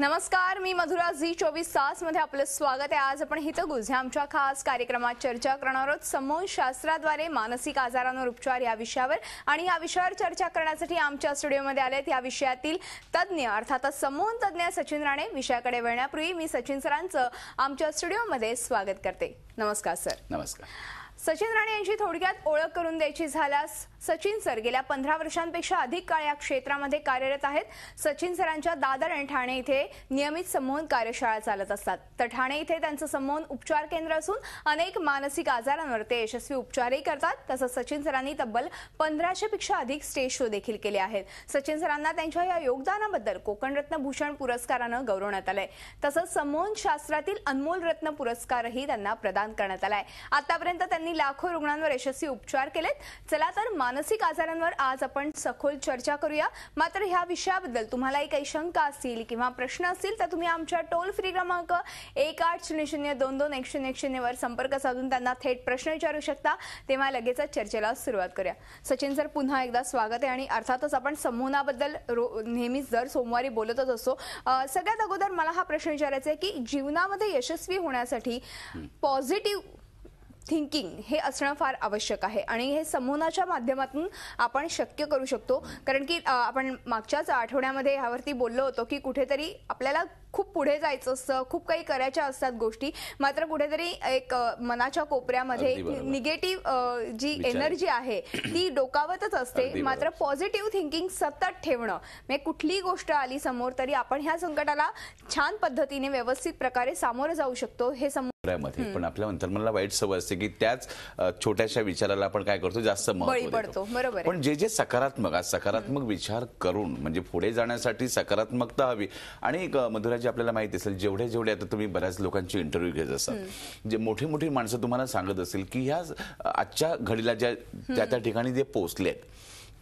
नमस्कार मी मधुरा झी चोवीस तास मध्ये आपलं स्वागत आहे आज आपण हितगुज ह्या आमच्या खास कार्यक्रमात चर्चा करणार आहोत समूह शास्त्राद्वारे मानसिक आजारांवर उपचार या विषयावर आणि या विषयावर चर्चा करण्यासाठी आमच्या स्टुडिओमध्ये आलेत या विषयातील तज्ञ अर्थात समूह तज्ज्ञ सचिन राणे विषयाकडे वळण्यापूर्वी मी सचिन सरांचं आमच्या स्टुडिओमध्ये स्वागत करते नमस्कार सर नमस्कार सचिन राणे यांची थोडक्यात ओळख करून द्यायची झाल्यास सचिन सर गेल्या पंधरा वर्षांपेक्षा अधिक काळ या क्षेत्रामध्ये कार्यरत आहेत सचिन सरांच्या दादर आणि ठाणे इथे नियमित संमोहन कार्यशाळा चालत असतात तर ठाणे इथे त्यांचं संमोहन उपचार केंद्र असून अनेक मानसिक आजारांवर ते यशस्वी उपचारही करतात तसंच सचिन सरांनी तब्बल पंधराशे पेक्षा अधिक स्टेज शो देखील केले आहेत सचिन सरांना त्यांच्या या योगदानाबद्दल कोकणरत्न भूषण पुरस्कारानं गौरवण्यात आलंय तसंच संमोहन शास्त्रातील अनमोल रत्न पुरस्कारही त्यांना प्रदान करण्यात आलाय आतापर्यंत त्यांनी लाखो रुग्णांवर यशस्वी उपचार केलेत चला तर मानसिक आजारांवर आज आपण सखोल चर्चा करूया मात्र ह्या विषयाबद्दल तुम्हालाही काही शंका असतील किंवा प्रश्न असतील तर तुम्ही आमच्या टोल फ्री क्रमांक एक आठ शून्य शून्य दोन दोन एक शून्य एक शून्यवर संपर्क साधून त्यांना थेट प्रश्न विचारू शकता तेव्हा लगेचच चर्चेला सुरुवात करूया सचिन सर पुन्हा एकदा स्वागत आहे आणि अर्थातच आपण समूहाबद्दल रो नेहमीच दर सोमवारी बोलतच असतो सगळ्यात अगोदर मला हा प्रश्न विचारायचा आहे की जीवनामध्ये यशस्वी होण्यासाठी पॉझिटिव्ह थिंकिंग हे असणं फार आवश्यक आहे आणि हे समूहाच्या माध्यमातून आपण शक्य करू शकतो कारण की आपण मागच्याच आठवड्यामध्ये ह्यावरती बोललो होतो की कुठेतरी आपल्याला खूप पुढे जायचं असतं खूप काही करायच्या असतात गोष्टी मात्र कुठेतरी एक मनाच्या कोपऱ्यामध्ये निगेटिव्ह जी एनर्जी आहे ती डोकावतच असते मात्र पॉझिटिव्ह थिंकिंग सतत ठेवणं म्हणजे कुठलीही गोष्ट आली समोर तरी आपण ह्या संकटाला छान पद्धतीने व्यवस्थित प्रकारे सामोरं जाऊ शकतो हे समोर आपल्यामध्ये पण आपल्या अंतर्मनाला वाईट सवय असते की त्याच छोट्याशा विचाराला आपण काय करतो जास्त महत्व पण जे जे सकारात्मक सकारात्मक विचार करून म्हणजे पुढे जाण्यासाठी सकारात्मकता हवी आणि मधुराजी आपल्याला माहिती असेल जेवढे जेवढे आता तुम्ही बऱ्याच लोकांची इंटरव्ह्यू घेत असाल जे मोठी मोठी माणसं तुम्हाला सांगत असेल की ह्या आजच्या घडीला ज्या त्या ठिकाणी जे पोहोचले आहेत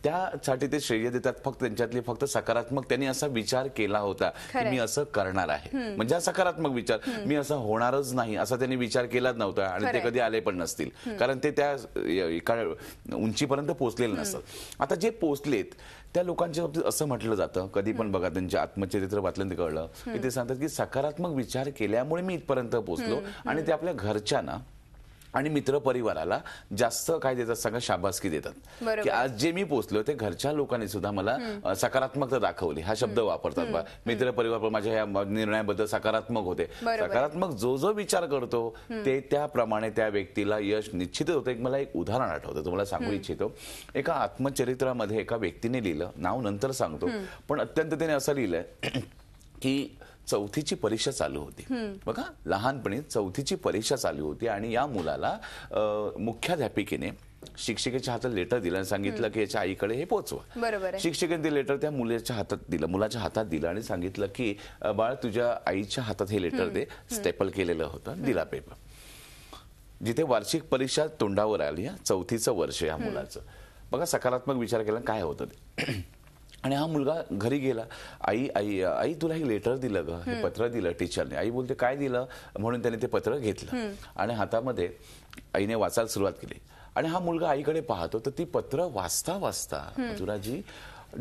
त्यासाठी ते श्रेय देतात फक्त त्यांच्यातले फक्त सकारात्मक त्यांनी असा विचार केला होता की मी असं करणार आहे म्हणजे हा सकारात्मक विचार मी असा होणारच नाही असा त्यांनी विचार केलाच नव्हता आणि ते कधी आले पण नसतील कारण ते त्या एका उंचीपर्यंत पोचलेले नसतात आता जे पोचलेत त्या लोकांच्या बाबतीत असं म्हटलं जातं कधी पण बघा त्यांच्या आत्मचरित्र वाचल्यानंतर कळलं की ते सांगतात की सकारात्मक विचार केल्यामुळे मी इथपर्यंत पोचलो आणि ते आपल्या घरच्यांना आणि मित्र परिवाराला जास्त काय देतात सगळं शाबासकी देतात की आज जे मी पोचलो ते घरच्या लोकांनी सुद्धा मला सकारात्मकता दाखवली हा शब्द वापरतात मित्र परिवार माझ्या या निर्णयाबद्दल सकारात्मक होते सकारात्मक जो जो विचार करतो ते त्याप्रमाणे त्या व्यक्तीला यश निश्चितच होतं एक मला एक उदाहरण आठवतं तुम्हाला सांगू इच्छितो एका आत्मचरित्रामध्ये एका व्यक्तीने लिहिलं नाव नंतर सांगतो पण अत्यंत त्याने असं लिहिलंय की चौथीची परीक्षा चालू होती बघा लहानपणी चौथीची परीक्षा चालू होती आणि या मुलाला मुख्याध्यापिकेने शिक्षिकेच्या हातात लेटर दिलं आणि सांगितलं की याच्या आईकडे हे पोचवा बरोबर शिक्षिकेने ते लेटर त्या मुलाच्या हातात दिलं मुलाच्या हातात दिलं आणि सांगितलं की बाळ तुझ्या आईच्या हातात हे लेटर दे स्टेपल केलेलं होतं दिला पेपर जिथे वार्षिक परीक्षा तोंडावर आली चौथीचं वर्ष या मुलाचं बघा सकारात्मक विचार केला काय होतं आणि हा मुलगा घरी गेला आई आई आई तुला हे लेटर दिलं ग हे पत्र दिलं टीचरने आई बोलते काय दिलं म्हणून त्याने ते पत्र घेतलं आणि हातामध्ये आईने वाचायला सुरुवात केली आणि हा मुलगा आईकडे पाहतो तर ती पत्र वाचता वाचता मधुराजी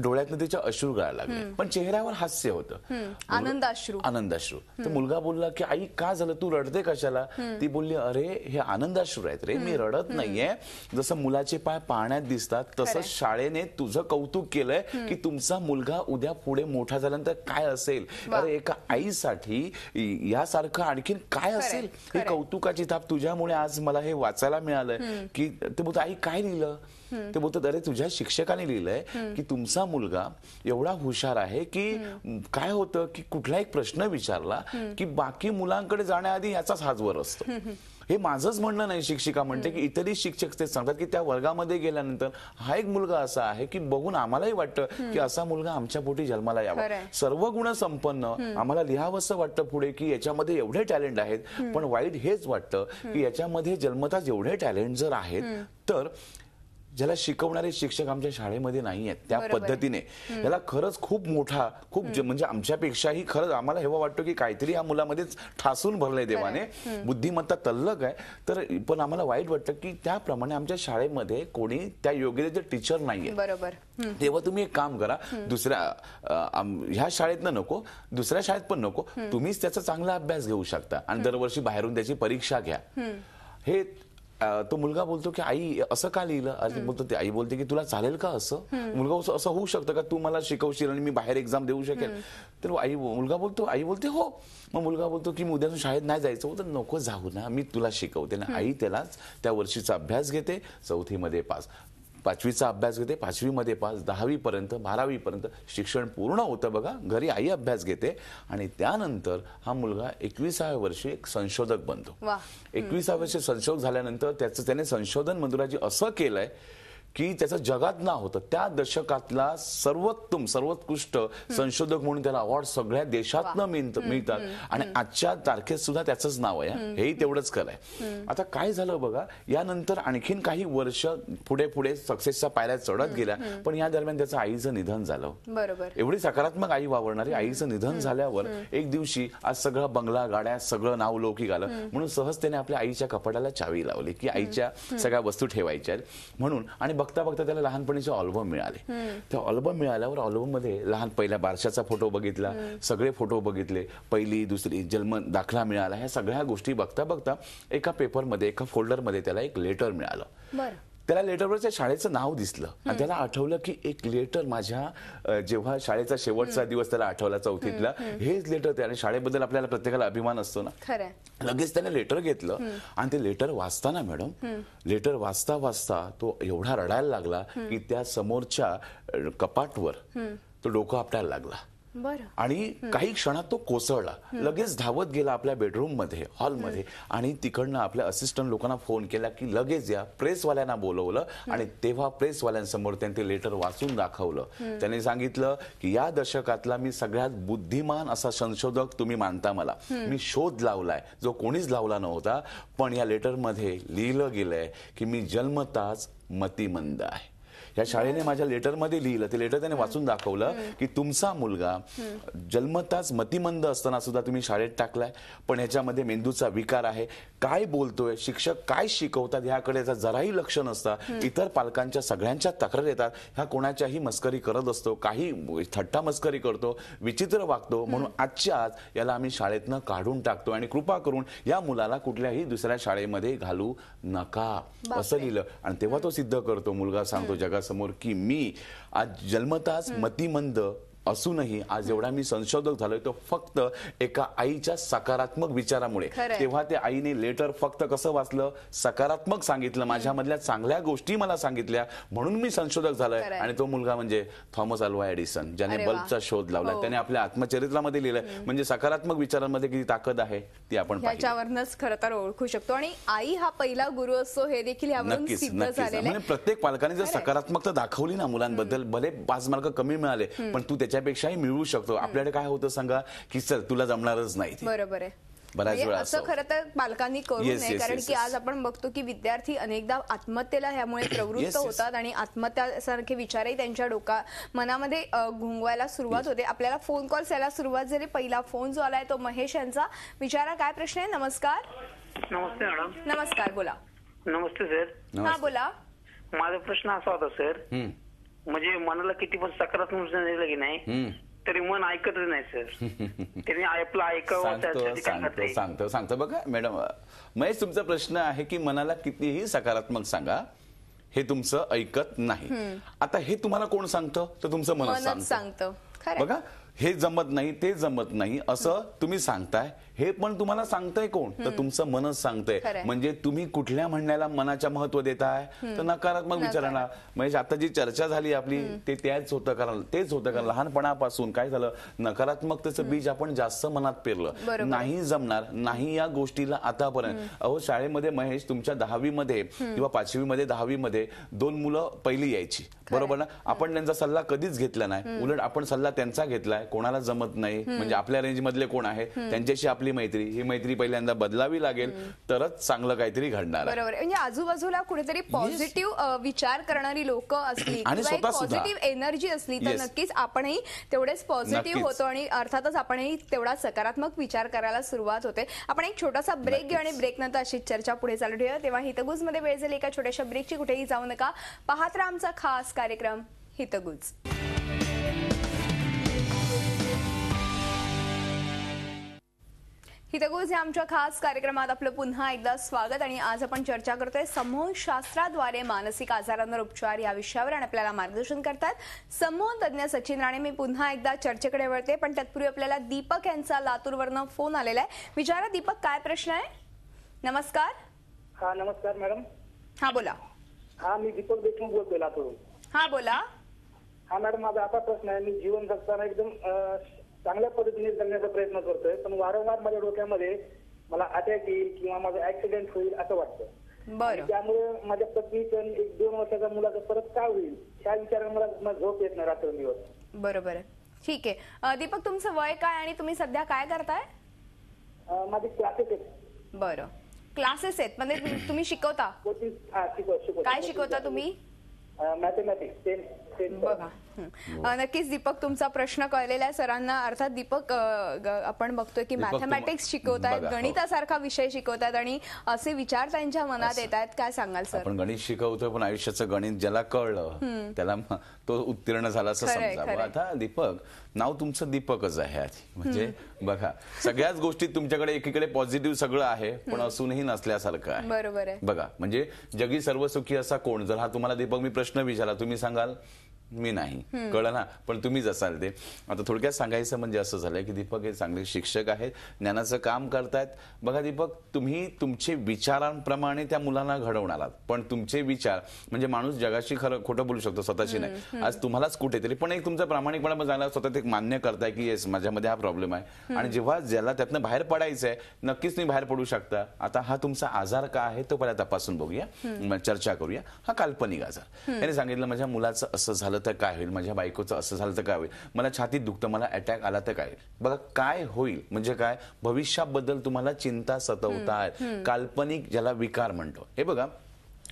डोळ्यात त्याच्या अश्रू गळायला लागले पण चेहऱ्यावर हास्य होतं आनंदाश्रू आनंदाश्रू तर मुलगा बोलला की आई का झालं तू रडते कशाला ती बोलली अरे हे आनंदाश्रू आहेत रे मी रडत नाहीये जसं मुलाचे पाय पाण्यात दिसतात तसं शाळेने तुझं कौतुक केलंय की तुमचा मुलगा उद्या पुढे मोठा झाल्यानंतर काय असेल अरे एका आईसाठी यासारखं आणखीन काय असेल हे कौतुकाची थाप तुझ्यामुळे आज मला हे वाचायला मिळालंय की ते बोलतो आई काय लिहिलं ते बोलतात अरे तुझ्या शिक्षकाने लिहिलंय की तुमचा मुलगा एवढा हुशार आहे की काय होतं की कुठला एक प्रश्न विचारला की बाकी मुलांकडे जाण्याआधी याचाच हाजवर असतो हे माझंच म्हणणं नाही शिक्षिका म्हणते की इतरही शिक्षक ते सांगतात की त्या वर्गामध्ये गेल्यानंतर हा एक मुलगा असा आहे की बघून आम्हालाही वाटतं की असा मुलगा आमच्या पोटी जन्माला यावा सर्व गुण संपन्न आम्हाला असं वाटतं पुढे की याच्यामध्ये एवढे टॅलेंट आहेत पण वाईट हेच वाटतं की याच्यामध्ये जन्मताच एवढे टॅलेंट जर आहेत तर ज्याला शिकवणारे शिक्षक आमच्या शाळेमध्ये नाही आहेत त्या पद्धतीने याला खरंच खूप मोठा खूप म्हणजे आमच्यापेक्षाही खरंच आम्हाला हेवा वाटतो की काहीतरी या मुलामध्येच ठासून भरले देवाने बुद्धिमत्ता तल्लक आहे तर पण आम्हाला वाईट वाटतं की त्याप्रमाणे आमच्या शाळेमध्ये कोणी त्या योग्यतेचे टीचर नाहीये बरोबर तेव्हा तुम्ही एक काम करा दुसऱ्या ह्या शाळेतनं नको दुसऱ्या शाळेत पण नको तुम्हीच त्याचा चांगला अभ्यास घेऊ शकता आणि दरवर्षी बाहेरून त्याची परीक्षा घ्या हे तो मुलगा बोलतो की आई असं का लिहिलं बोलतो ते आई बोलते की तुला चालेल का असं मुलगा असं होऊ शकतं का तू मला शिकवशील आणि मी बाहेर एक्झाम देऊ शकेल तर आई मुलगा बोलतो आई बोलते हो मग मुलगा बोलतो की मी उद्यापासून शाळेत नाही जायचं तर नको जाऊ ना मी तुला शिकवते ना आई त्यालाच त्या वर्षीचा अभ्यास घेते चौथीमध्ये पास पाचवीचा अभ्यास घेते पाचवीमध्ये पास दहावीपर्यंत बारावीपर्यंत शिक्षण पूर्ण होतं बघा घरी आई अभ्यास घेते आणि त्यानंतर हा मुलगा एकविसाव्या वर्षी एक संशोधक बनतो एकविसाव्या वर्षी संशोधक झाल्यानंतर त्याचं त्याने संशोधन मंदुराजी असं केलंय की त्याचं जगात नाव होतं त्या दशकातला सर्वोत्तम सर्वोत्कृष्ट संशोधक म्हणून त्याला अवॉर्ड सगळ्या देशातनं मिळतात आणि आजच्या तारखेत सुद्धा त्याचंच नाव आहे हेही तेवढंच खरं आता काय झालं बघा यानंतर आणखीन काही वर्ष पुढे पुढे सक्सेसच्या पायऱ्या चढत गेल्या पण या दरम्यान त्याचं आईचं निधन झालं बरोबर एवढी सकारात्मक आई वावरणारी आईचं निधन झाल्यावर एक दिवशी आज सगळं बंगला गाड्या सगळं नाव लौकिक आलं म्हणून सहज त्याने आपल्या आईच्या कपाटाला चावी लावली की आईच्या सगळ्या वस्तू ठेवायच्या म्हणून आणि बघता बघता त्याला लहानपणीचे अल्बम मिळाले त्या अल्बम मिळाल्यावर मध्ये लहान पहिल्या बारशाचा फोटो बघितला सगळे फोटो बघितले पहिली दुसरी जन्म दाखला मिळाला ह्या सगळ्या गोष्टी बघता बघता एका पेपरमध्ये एका फोल्डरमध्ये त्याला एक लेटर मिळालं त्याला लेटरवर त्या शाळेचं नाव दिसलं आणि त्याला आठवलं की एक लेटर माझ्या जेव्हा शाळेचा शेवटचा दिवस त्याला आठवला चौथीतला हेच लेटर त्याने शाळेबद्दल आपल्याला प्रत्येकाला अभिमान असतो ना लगेच त्याने लेटर घेतलं आणि ते लेटर वाचताना मॅडम लेटर वाचता वाचता तो एवढा रडायला लागला की त्या समोरच्या कपाटवर तो डोकं आपटायला लागला आणि काही क्षणात तो कोसळला लगेच धावत गेला आपल्या बेडरूम मध्ये हॉलमध्ये आणि तिकडनं आपल्या असिस्टंट लोकांना फोन केला की लगेच या प्रेसवाल्यांना बोलवलं आणि तेव्हा प्रेसवाल्यांसमोर त्यांनी ते लेटर वाचून दाखवलं त्यांनी सांगितलं की या दशकातला मी सगळ्यात बुद्धिमान असा संशोधक तुम्ही मानता मला मी शोध लावलाय जो कोणीच लावला नव्हता पण या लेटरमध्ये लिहिलं गेलंय की मी जन्मताच मतिमंद आहे या शाळेने माझ्या लेटरमध्ये लिहिलं ते लेटर त्याने वाचून दाखवलं की तुमचा मुलगा जन्मताच मतिमंद असताना सुद्धा तुम्ही शाळेत टाकलाय पण ह्याच्यामध्ये मेंदूचा विकार आहे काय बोलतोय शिक्षक काय शिकवतात ह्याकडे जराही लक्ष नसतं इतर पालकांच्या सगळ्यांच्या तक्रार येतात ह्या कोणाच्याही मस्करी करत असतो काही थट्टा मस्करी करतो विचित्र वागतो म्हणून आजच्या आज याला आम्ही शाळेतनं काढून टाकतो आणि कृपा करून या मुलाला कुठल्याही दुसऱ्या शाळेमध्ये घालू नका असं लिहिलं आणि तेव्हा तो सिद्ध करतो मुलगा सांगतो जगात समोर की मी आज जन्मतास मतिमंद असूनही आज एवढा मी संशोधक झालोय तो फक्त एका आईच्या सकारात्मक विचारामुळे तेव्हा त्या आईने लेटर फक्त कसं वाचलं सकारात्मक सांगितलं माझ्यामधल्या चांगल्या गोष्टी मला सांगितल्या म्हणून मी संशोधक झालोय आणि तो मुलगा म्हणजे थॉमस अल्वा एडिसन ज्याने बल्बचा शोध लावला हो. त्याने आपल्या आत्मचरित्रामध्ये लिहिलंय म्हणजे सकारात्मक विचारांमध्ये किती ताकद आहे ती आपण त्याच्यावरच खरं तर ओळखू शकतो आणि आई हा पहिला गुरु असतो हे देखील नक्कीच नक्कीच म्हणजे प्रत्येक पालकाने जर सकारात्मकता दाखवली ना मुलांबद्दल भले पाच मार्क कमी मिळाले पण तू त्याच्या त्याच्यापेक्षाही मिळू शकतो आपल्याकडे काय होतं सांगा की सर तुला जमणारच नाही बरोबर आहे म्हणजे असं खरं तर पालकांनी करू नये कारण की आज आपण बघतो की विद्यार्थी अनेकदा आत्महत्येला ह्यामुळे प्रवृत्त होतात आणि आत्महत्यासारखे विचारही त्यांच्या डोका मनामध्ये घुंगवायला सुरुवात होते आपल्याला फोन कॉल यायला सुरुवात झाली पहिला फोन जो आलाय तो महेश यांचा विचारा काय प्रश्न आहे नमस्कार नमस्ते मॅडम नमस्कार बोला नमस्ते सर हा बोला माझा प्रश्न असा होता सर म्हणजे मनाला किती पण सकारात्मक की नाही तरी मन ऐकत नाही सर त्यांनी आपलं ऐकावं सांगतो सांगतो सांगतो बघा मॅडम महेश तुमचा प्रश्न आहे की मनाला कितीही सकारात्मक सांगा हे तुमचं ऐकत नाही आता हे तुम्हाला कोण सांगतं तर तुमचं मन सांगतं बघा हे जमत नाही ते जमत नाही असं तुम्ही सांगताय हे पण तुम्हाला सांगताय कोण तर तुमचं मनच सांगतंय म्हणजे तुम्ही कुठल्या म्हणण्याला मनाच्या महत्व देताय तर नकारात्मक विचारांना म्हणजे आता जी चर्चा झाली आपली ते त्याच होतं कारण तेच होतं कारण लहानपणापासून काय झालं नकारात्मकतेचं बीज आपण जास्त मनात पेरलं नाही जमणार नाही या गोष्टीला आतापर्यंत अहो शाळेमध्ये महेश तुमच्या दहावीमध्ये किंवा पाचवीमध्ये दहावीमध्ये दोन मुलं पहिली यायची बरोबर ना आपण त्यांचा सल्ला कधीच घेतला नाही उलट आपण सल्ला त्यांचा घेतलाय कोणाला जमत नाही म्हणजे आपल्या रेंज मधले कोण आहे त्यांच्याशी आपली मैत्री ही मैत्री पहिल्यांदा बदलावी लागेल तरच चांगलं काहीतरी घडणार बरोबर म्हणजे आजूबाजूला कुठेतरी पॉझिटिव्ह विचार करणारी लोक असली आणि पॉझिटिव्ह एनर्जी असली तर नक्कीच आपणही तेवढेच पॉझिटिव्ह होतो आणि अर्थातच आपणही तेवढा सकारात्मक विचार करायला सुरुवात होते आपण एक छोटासा ब्रेक घेऊ आणि ब्रेक नंतर अशी चर्चा पुढे चालू ठेवा तेव्हा हितगुज मध्ये वेळ झाली एका छोट्याशा ब्रेकची कुठेही जाऊ नका पाहत आमचा खास कार्यक्रम हितगुज हितगुज आमच्या खास कार्यक्रमात आपलं पुन्हा एकदा स्वागत आणि आज आपण चर्चा करतोय समूह शास्त्राद्वारे मानसिक आजारांवर उपचार या विषयावर आणि आपल्याला मार्गदर्शन करतात समूह तज्ज्ञ सचिन राणे मी पुन्हा एकदा चर्चेकडे वळते पण तत्पूर्वी आपल्याला दीपक यांचा लातूरवरनं फोन आलेला आहे विचारा दीपक काय प्रश्न आहे नमस्कार हा नमस्कार मॅडम हा बोला हा मी दीपक देशमुख बोलतोय लातूर हा बोला हा मॅडम माझा आता प्रश्न आहे मी जीवन जगताना एकदम चांगल्या पद्धतीने जगण्याचा प्रयत्न करतोय पण वारंवार माझ्या डोक्यामध्ये मला अटॅक येईल किंवा माझा ऍक्सिडेंट होईल असं वाटतं बरं त्यामुळे माझ्या पत्नीचं एक दोन वर्षाचा मुलाचं परत काय होईल ह्या विचाराने मला झोप येत नाही दिवस बरोबर ठीक आहे दीपक तुमचं वय काय आणि तुम्ही सध्या काय करताय माझे क्लासेस आहेत बरं क्लासेस आहेत म्हणजे तुम्ही शिकवता काय शिकवता तुम्ही मॅथमॅटिक्स बघा हो. नक्कीच दीपक तुमचा प्रश्न कळलेला आहे सरांना अर्थात दीपक आपण बघतोय की मॅथमॅटिक्स शिकवतात हो. गणितासारखा विषय शिकवतात आणि असे विचार त्यांच्या मनात येत आहेत काय सांगाल सर आपण गणित शिकवतोय पण आयुष्याचं गणित ज्याला कळलं त्याला तो उत्तीर्ण झाला असं समजावं आता दीपक नाव तुमचं दीपकच आहे आधी म्हणजे बघा सगळ्याच गोष्टी तुमच्याकडे एकीकडे पॉझिटिव्ह सगळं आहे पण असूनही नसल्यासारखं आहे बरोबर आहे बघा म्हणजे जगी सर्व सुखी असा कोण जर हा तुम्हाला दीपक मी प्रश्न विचारला तुम्ही सांगाल मी नाही कळलं ना पण तुम्हीच असाल ते आता थोडक्यात सांगायचं म्हणजे असं झालंय की दीपक हे चांगले शिक्षक आहेत ज्ञानाचं काम करतायत बघा दीपक तुम्ही तुमचे विचारांप्रमाणे त्या मुलांना घडवून आलात पण तुमचे विचार म्हणजे माणूस जगाशी खरं खोटं बोलू शकतो स्वतःशी नाही आज तुम्हालाच कुठेतरी पण एक तुमचा प्रामाणिकपणा चांगला स्वतः एक मान्य करताय की येस माझ्यामध्ये हा प्रॉब्लेम आहे आणि जेव्हा ज्याला त्यातनं बाहेर पडायचं आहे नक्कीच तुम्ही बाहेर पडू शकता आता हा तुमचा आजार का आहे तो पहिला तपासून बघूया चर्चा करूया हा काल्पनिक आजार त्याने सांगितलं माझ्या मुलाचं असं झालं झालं तर काय होईल माझ्या बायकोचं असं झालं तर काय होईल मला छातीत दुखतं मला अटॅक आला तर काय बघा काय होईल म्हणजे काय भविष्याबद्दल तुम्हाला चिंता सतवताय काल्पनिक ज्याला विकार म्हणतो हे बघा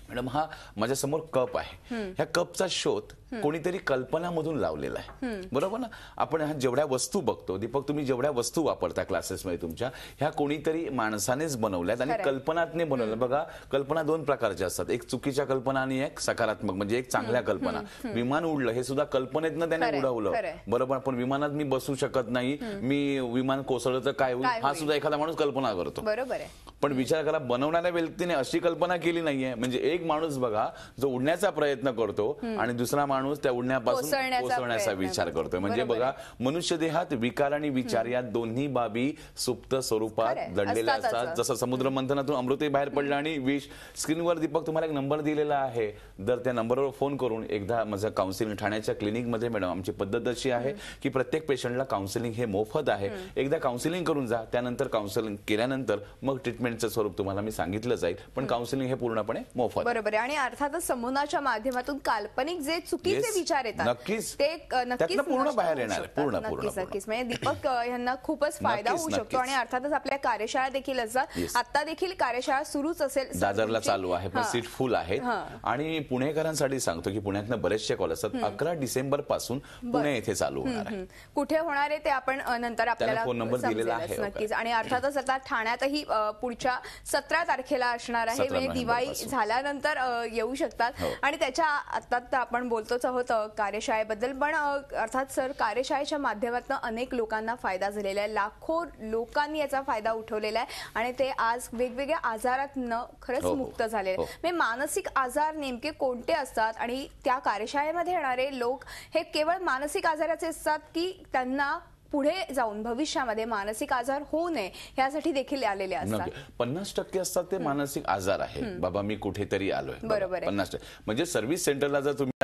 मॅडम हा माझ्यासमोर कप आहे ह्या कपचा शोध कोणीतरी कल्पनामधून लावलेला आहे बरोबर ना आपण ह्या जेवढ्या वस्तू बघतो दीपक तुम्ही जेवढ्या वस्तू वापरता क्लासेसमध्ये तुमच्या ह्या कोणीतरी माणसानेच बनवल्यात आणि कल्पनातने बनवल्या बघा कल्पना दोन प्रकारच्या असतात एक चुकीच्या कल्पना आणि एक सकारात्मक म्हणजे एक चांगल्या कल्पना विमान उडलं हे सुद्धा कल्पनेतनं त्याने उडवलं बरोबर पण विमानात मी बसू शकत नाही मी विमान कोसळलं तर काय होईल हा सुद्धा एखादा माणूस कल्पना करतो बरोबर पण विचार करा बनवणाऱ्या व्यक्तीने अशी कल्पना केली नाहीये म्हणजे एक माणूस बघा जो उडण्याचा प्रयत्न करतो आणि दुसरा माणूस माणूस त्या उडण्यापासून कोसळण्याचा विचार करतोय म्हणजे बघा मनुष्य देहात विकार आणि विचार या दोन्ही बाबी सुप्त स्वरूपात दडलेल्या असतात जसं समुद्र मंथनातून अमृतही बाहेर पडलं आणि विष स्क्रीनवर दीपक तुम्हाला एक नंबर दिलेला आहे दर त्या नंबरवर फोन करून एकदा माझं काउन्सिलिंग ठाण्याच्या मध्ये मॅडम आमची पद्धत अशी आहे की प्रत्येक पेशंटला काउन्सिलिंग हे मोफत आहे एकदा काउन्सिलिंग करून जा त्यानंतर काउन्सिलिंग केल्यानंतर मग ट्रीटमेंटचं स्वरूप तुम्हाला मी सांगितलं जाईल पण काउन्सिलिंग हे पूर्णपणे मोफत बरोबर आहे आणि अर्थातच समूहाच्या माध्यमातून काल्पनिक जे चुक चुकीचे विचार येतात नक्कीच. ते नक्कीच पूर्ण बाहेर येणार. पूर्ण, नक्कीच म्हणजे दीपक यांना खूपच फायदा होऊ शकतो आणि अर्थातच आपल्या कार्यशाळा देखील असतात आता देखील कार्यशाळा सुरूच असेल दादरला चालू आहे सीट फुल आहे आणि पुणेकरांसाठी सांगतो की पुण्यात बरेचसे कॉल असतात अकरा डिसेंबर पासून पुणे येथे चालू होणार कुठे होणार आहे ते आपण नंतर आपल्याला फोन नंबर दिलेला आहे. हो नक्कीच आणि अर्थातच आता ठाण्यातही पुढच्या सतरा तारखेला असणार आहे म्हणजे दिवाळी झाल्यानंतर येऊ शकतात हो. आणि त्याच्या आता आपण बोलतो बोलतोच आहोत कार्यशाळेबद्दल पण अर्थात सर कार्यशाळेच्या माध्यमातून अनेक लोकांना फायदा झालेला आहे लाखो लोकांनी याचा फायदा उठवलेला आहे आणि ते आज वेगवेगळ्या आजारात न खरंच हो, हो. मुक्त झाले हो. म्हणजे मानसिक आजार नेमके कोणते असतात आणि त्या कार्यशाळेमध्ये येणारे लोक हे केवळ मानसिक आजाराचे असतात की त्यांना पुढे जाऊन भविष्यामध्ये मानसिक आजार होऊ नये यासाठी देखील आलेले असतात पन्नास टक्के असतात ते मानसिक आजार आहे बाबा मी कुठेतरी आलोय बरोबर पन्नास टक्के म्हणजे सर्व्हिस सेंटरला जर तुम्ही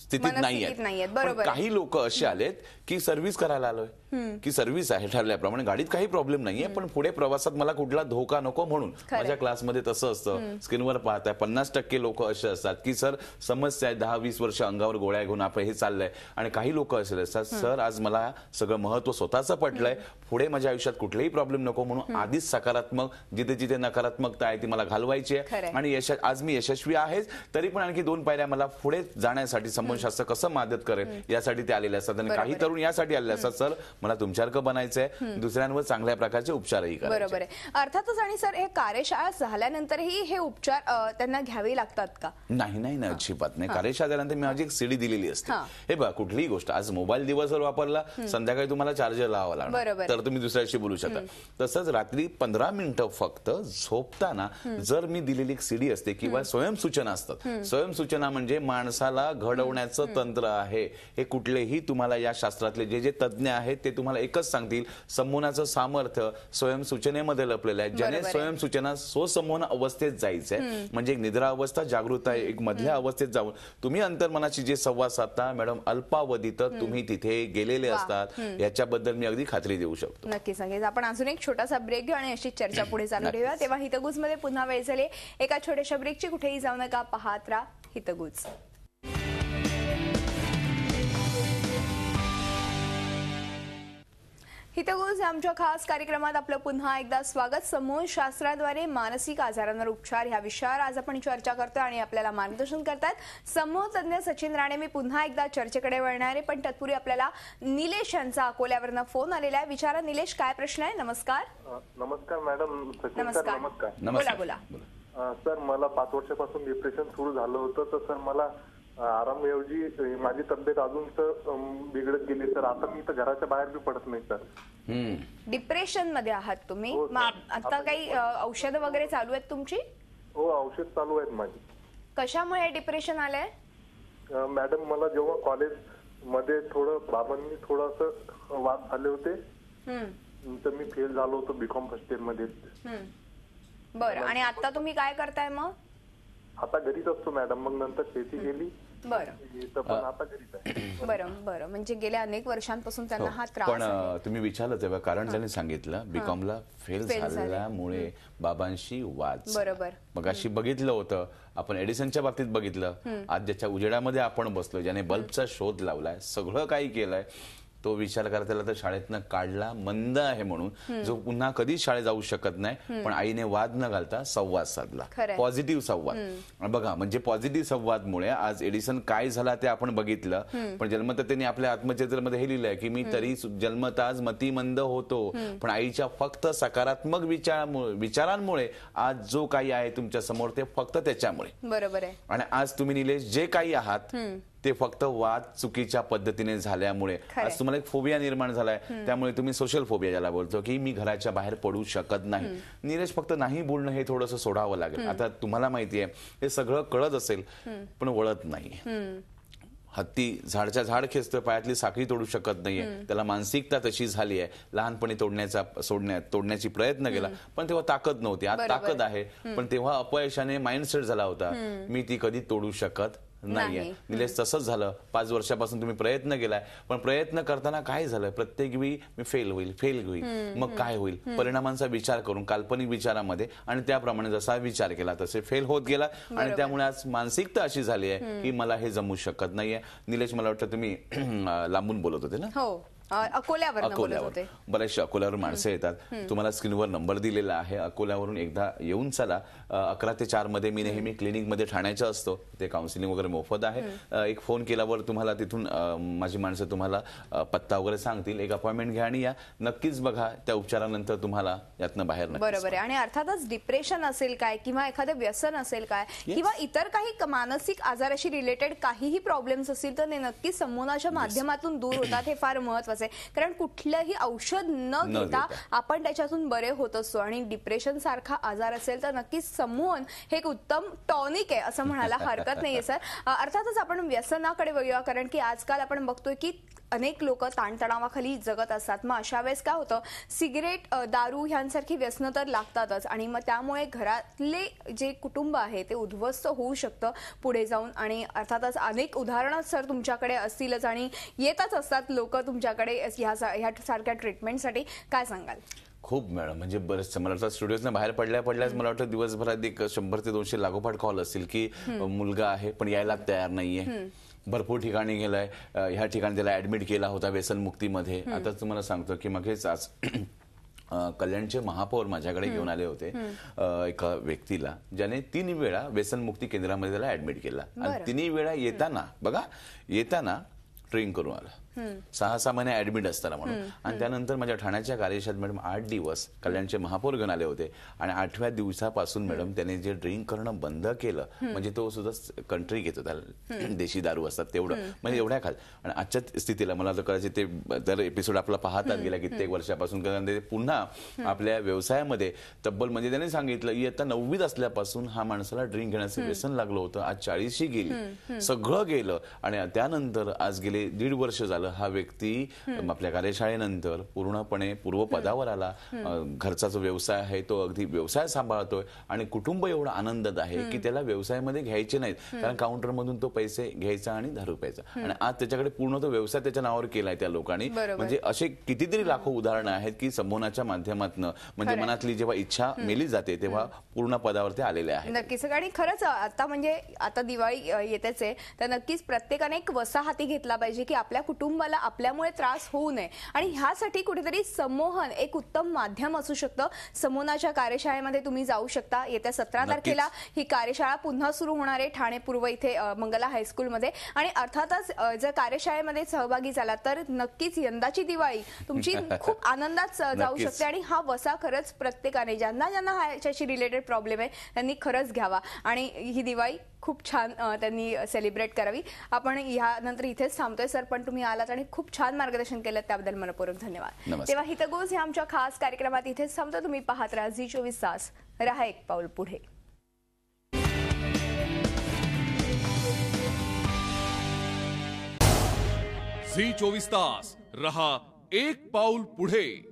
स्थितीत नाही आहेत बरोबर काही लोक असे आलेत की सर्व्हिस करायला आलोय की सर्व्हिस आहे ठरल्याप्रमाणे गाडीत काही प्रॉब्लेम नाहीये पण पुढे प्रवासात मला कुठला धोका नको म्हणून माझ्या क्लासमध्ये तसं असतं स्क्रीनवर पाहताय पन्नास टक्के लोक असे असतात की सर समस्या आहे दहा वीस वर्ष अंगावर गोळ्या घेऊन आपण हे चाललंय आणि काही लोक असे असतात सर आज मला सगळं महत्व स्वतःचं पटलंय पुढे माझ्या आयुष्यात कुठलेही प्रॉब्लेम नको म्हणून आधीच सकारात्मक जिथे जिथे नकारात्मकता आहे ती मला घालवायची आहे आणि आज मी यशस्वी आहेच तरी पण आणखी दोन पायऱ्या मला पुढे जाण्यासाठी शास्त्र कसं मदत करेल यासाठी ते आलेले असतात आणि काही तरुण यासाठी आलेले असतात सर मला तुमच्यासारखं बनायचं आहे दुसऱ्यांवर चांगल्या प्रकारचे उपचारही बरोबर आहे अर्थातच आणि सर हे कार्यशाळा झाल्यानंतरही हे उपचार त्यांना घ्यावे लागतात का नाही नाही ना अजिबात नाही कार्यशाळा झाल्यानंतर मी माझी एक सीडी दिलेली असते हे बघा कुठलीही गोष्ट आज मोबाईल दिवसभर वापरला संध्याकाळी तुम्हाला चार्जर लावा लागणार तर तुम्ही दुसऱ्याशी बोलू शकता तसंच रात्री पंधरा मिनिटं फक्त झोपताना जर मी दिलेली एक सीडी असते किंवा स्वयंसूचना असतात स्वयंसूचना म्हणजे माणसाला घडवण्याचं तंत्र आहे हे कुठलेही तुम्हाला या शास्त्रातले जे जे तज्ज्ञ आहेत ते तुम्हाला एकच सांगतील संमोहनाचं सामर्थ्य स्वयंसूचनेमध्ये लपलेलं आहे ज्याने स्वयंसूचना स्वसंमोहन अवस्थेत जायचं म्हणजे एक निद्रा अवस्था जागृता एक मधल्या अवस्थेत जाऊन तुम्ही अंतर्मनाशी जे संवाद साधता मॅडम अल्पावधीत तुम्ही तिथे गेलेले असतात याच्याबद्दल मी अगदी खात्री देऊ शकतो नक्कीच सांगेल आपण अजून एक छोटासा ब्रेक घेऊ आणि अशी चर्चा पुढे चालू ठेवूया तेव्हा हितगुज मध्ये पुन्हा वेळ झाले एका छोट्याशा ब्रेकची कुठेही जाऊ नका पाहत राहा हितगुज हितगुज आमच्या खास कार्यक्रमात आपलं पुन्हा एकदा स्वागत समूह शास्त्राद्वारे मानसिक आजारांवर उपचार या विषयावर आज आपण चर्चा करतोय आणि आपल्याला मार्गदर्शन करतात समूह तज्ञ सचिन राणे मी पुन्हा एकदा चर्चेकडे वळणार आहे पण तत्पूर्वी आपल्याला निलेश यांचा अकोल्यावरनं फोन आलेला आहे विचारा निलेश काय प्रश्न आहे नमस्कार नमस्कार मॅडम नमस्कार नमस्कार बोला बोला सर मला पाच वर्षापासून डिप्रेशन सुरू झालं होतं तर सर मला आरामऐवजी माझी तब्येत अजून तर बिघडत गेली तर आता मी तर घराच्या बाहेर बी पडत नाही सर डिप्रेशन मध्ये आहात तुम्ही हो, आता काही औषध वगैरे चालू आहेत तुमची हो औषध चालू आहेत माझी कशामुळे डिप्रेशन आलंय मॅडम मला जेव्हा कॉलेज मध्ये थोडं बाबांनी थोडस वाद झाले होते तर मी फेल झालो होतो बीकॉम फर्स्ट इयर मध्ये बरं आणि आता तुम्ही काय करताय मग आता घरीच असतो मॅडम मग नंतर शेती केली बरं पण बरं बरं म्हणजे गेल्या अनेक वर्षांपासून त्यांना हो. हा त्रास पण तुम्ही विचारलं तेव्हा कारण त्यांनी सांगितलं बीकॉमला फेल झाल्यामुळे बाबांशी वाद बरोबर. मग अशी बघितलं होतं आपण एडिसनच्या बाबतीत बघितलं आज ज्याच्या उजेडामध्ये आपण बसलो ज्याने बल्बचा शोध लावलाय सगळं काही केलंय तो विचार त्याला तर शाळेतनं काढला मंद आहे म्हणून जो पुन्हा कधीच शाळेत जाऊ शकत नाही पण आईने वाद न घालता संवाद साधला पॉझिटिव्ह संवाद बघा म्हणजे पॉझिटिव्ह संवादमुळे आज एडिसन काय झाला ते आपण बघितलं पण जन्मततेने आपल्या मध्ये हे लिहिलंय की मी तरी जन्मताज मतिमंद होतो पण आईच्या फक्त सकारात्मक विचारांमुळे आज जो काही आहे तुमच्या समोर ते फक्त त्याच्यामुळे बरोबर आहे आणि आज तुम्ही निलेश जे काही आहात ते फक्त वाद चुकीच्या पद्धतीने झाल्यामुळे आज तुम्हाला एक फोबिया निर्माण झालाय त्यामुळे तुम्ही सोशल फोबिया ज्याला बोलतो की मी घराच्या बाहेर पडू शकत नाही नीरज फक्त नाही बोलणं हे थोडंसं सोडावं लागेल आता तुम्हाला माहितीये हे सगळं कळत असेल पण वळत नाही हत्ती झाडच्या झाड खेचतोय पायातली साखळी तोडू शकत नाहीये त्याला मानसिकता तशी झाली आहे लहानपणी तोडण्याचा सोडण्या तोडण्याची प्रयत्न केला पण तेव्हा ताकद नव्हती आज ताकद आहे पण तेव्हा अपयशाने माइंडसेट झाला होता मी ती कधी तोडू शकत नाहीये निलेश तसंच झालं पाच वर्षापासून तुम्ही प्रयत्न केलाय पण प्रयत्न करताना काय झालं प्रत्येक वेळी मी फेल होईल फेल होईल मग काय होईल परिणामांचा विचार करून काल्पनिक विचारामध्ये आणि त्याप्रमाणे जसा विचार केला तसे फेल होत गेला आणि त्यामुळे आज मानसिकता अशी झाली आहे की मला हे जमू शकत नाहीये निलेश मला वाटतं तुम्ही लांबून बोलत होते ना हो अकोल्यावर अकोल्यावर बरेचसे अकोल्यावर माणसं येतात तुम्हाला स्क्रीनवर नंबर दिलेला आहे अकोल्यावरून एकदा येऊन चला अकरा ते चार मध्ये मी नेहमी मध्ये ठाण्याचा असतो ते काउन्सिलिंग वगैरे मोफत आहे एक फोन केल्यावर तुम्हाला तिथून माझी माणसं तुम्हाला पत्ता वगैरे सांगतील एक अपॉइंटमेंट घ्या आणि या नक्कीच बघा त्या उपचारानंतर तुम्हाला यातनं बाहेर बरोबर आहे आणि अर्थातच डिप्रेशन असेल काय किंवा एखादं व्यसन असेल काय किंवा इतर काही मानसिक आजाराशी रिलेटेड काहीही प्रॉब्लेम्स असतील तर ते नक्कीच समूहाच्या माध्यमातून दूर होतात हे फार महत्वाचं आहे कारण कुठलंही औषध न घेता आपण त्याच्यातून बरे होत असतो आणि डिप्रेशन सारखा आजार असेल तर नक्कीच समूहन हे एक उत्तम टॉनिक आहे असं म्हणायला हरकत नाहीये सर अर्थातच आपण व्यसनाकडे वळूया कारण की आजकाल आपण बघतोय की अनेक लोक ताणतणावाखाली जगत असतात मग अशा वेळेस काय होतं सिगरेट दारू ह्यांसारखी व्यसनं तर लागतातच आणि मग त्यामुळे घरातले जे कुटुंब आहे ते उद्ध्वस्त होऊ शकतं पुढे जाऊन आणि अर्थातच अनेक उदाहरणं सर तुमच्याकडे असतीलच आणि येतच असतात लोक तुमच्याकडे ह्या सारख्या ट्रीटमेंटसाठी काय सांगाल खूप मॅडम म्हणजे बरेचसे मला वाटतं ना बाहेर पडल्या पडल्यास मला वाटतं दिवसभरात एक शंभर ते दोनशे लागोपाठ कॉल असतील की मुलगा आहे पण यायला तयार नाहीये भरपूर ठिकाणी गेलाय ह्या ठिकाणी त्याला ऍडमिट केला होता व्यसनमुक्तीमध्ये आता तुम्हाला सांगतो की मग हेच आज कल्याणचे महापौर माझ्याकडे घेऊन आले होते एका व्यक्तीला ज्याने तीन वेळा व्यसनमुक्ती केंद्रामध्ये त्याला ऍडमिट केला आणि तिन्ही वेळा येताना बघा येताना ट्रेन करून आला सहा सहा महिने ऍडमिट असताना म्हणून आणि त्यानंतर माझ्या ठाण्याच्या कार्यशाळेत मॅडम आठ दिवस कल्याणचे महापौर घेऊन आले होते आणि आठव्या दिवसापासून मॅडम त्याने जे ड्रिंक करणं बंद केलं म्हणजे तो सुद्धा कंट्री घेतो त्याला देशी दारू असतात तेवढं म्हणजे एवढ्या खाल आणि आजच्या स्थितीला मला तर कदाचित ते तर एपिसोड आपला पाहतात गेल्या कित्येक वर्षापासून पुन्हा आपल्या व्यवसायामध्ये तब्बल म्हणजे त्याने सांगितलं इयत्ता नववीत असल्यापासून हा माणसाला ड्रिंक घेण्याचं व्यसन लागलं होतं आज चाळीसशी गेली सगळं गेलं आणि त्यानंतर आज गेले दीड वर्ष झालं झालं हा व्यक्ती आपल्या कार्यशाळेनंतर पूर्णपणे पूर्वपदावर आला घरचा जो व्यवसाय आहे तो अगदी व्यवसाय सांभाळतोय आणि कुटुंब एवढा आनंदात आहे की त्याला व्यवसायामध्ये घ्यायचे नाहीत कारण काउंटर मधून तो पैसे घ्यायचा आणि दारू आणि आज त्याच्याकडे पूर्ण तो व्यवसाय त्याच्या नावावर केलाय त्या लोकांनी म्हणजे असे कितीतरी लाखो उदाहरणं आहेत की संबोधनाच्या माध्यमातून म्हणजे मनातली जेव्हा इच्छा मेली जाते तेव्हा पूर्ण पदावरती आलेले आहे नक्कीच आणि खरंच आता म्हणजे आता दिवाळी येतेच आहे तर नक्कीच प्रत्येकाने एक वसाहती घेतला पाहिजे की आपल्या कुटुंब कुटुंबाला आपल्यामुळे त्रास होऊ नये आणि ह्यासाठी कुठेतरी समोहन एक उत्तम माध्यम असू शकतं समोनाच्या कार्यशाळेमध्ये तुम्ही जाऊ शकता येत्या सतरा तारखेला ही कार्यशाळा पुन्हा सुरू होणार आहे ठाणे पूर्व इथे मंगला हायस्कूलमध्ये आणि अर्थातच जर कार्यशाळेमध्ये सहभागी झाला तर नक्कीच यंदाची दिवाळी तुमची खूप आनंदात जाऊ शकते आणि हा वसा खरंच प्रत्येकाने ज्यांना ज्यांना ह्याच्याशी रिलेटेड प्रॉब्लेम आहे त्यांनी खरंच घ्यावा आणि ही दिवाळी खूप छान त्यांनी सेलिब्रेट करावी आपण यानंतर इथेच थांबतोय सर पण तुम्ही आलात आणि खूप छान मार्गदर्शन केलं त्याबद्दल मनपूर्वक धन्यवाद तेव्हा हितगोज हे आमच्या खास कार्यक्रमात इथेच थांबतो तुम्ही पाहत राहा झी चोवीस तास राहा एक पाऊल पुढे झी चोवीस तास रहा एक पाऊल पुढे